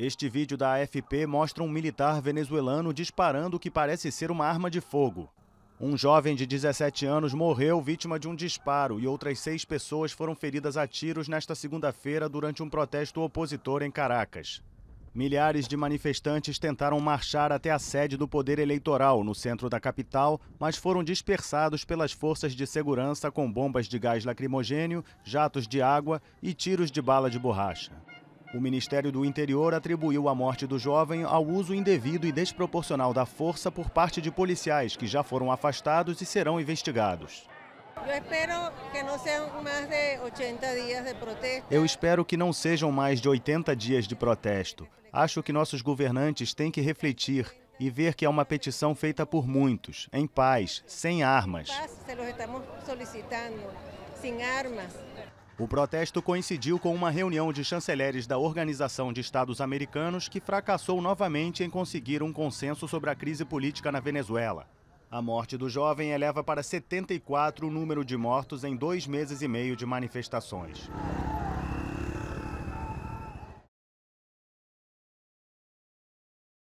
Este vídeo da AFP mostra um militar venezuelano disparando o que parece ser uma arma de fogo. Um jovem de 17 anos morreu vítima de um disparo e outras seis pessoas foram feridas a tiros nesta segunda-feira durante um protesto opositor em Caracas. Milhares de manifestantes tentaram marchar até a sede do Poder Eleitoral, no centro da capital, mas foram dispersados pelas forças de segurança com bombas de gás lacrimogênio, jatos de água e tiros de bala de borracha. O Ministério do Interior atribuiu a morte do jovem ao uso indevido e desproporcional da força por parte de policiais que já foram afastados e serão investigados. Eu espero que não sejam mais de 80 dias de protesto. Acho que nossos governantes têm que refletir e ver que é uma petição feita por muitos, em paz, sem armas. Sem armas. O protesto coincidiu com uma reunião de chanceleres da Organização de Estados Americanos que fracassou novamente em conseguir um consenso sobre a crise política na Venezuela. A morte do jovem eleva para 74 o número de mortos em dois meses e meio de manifestações.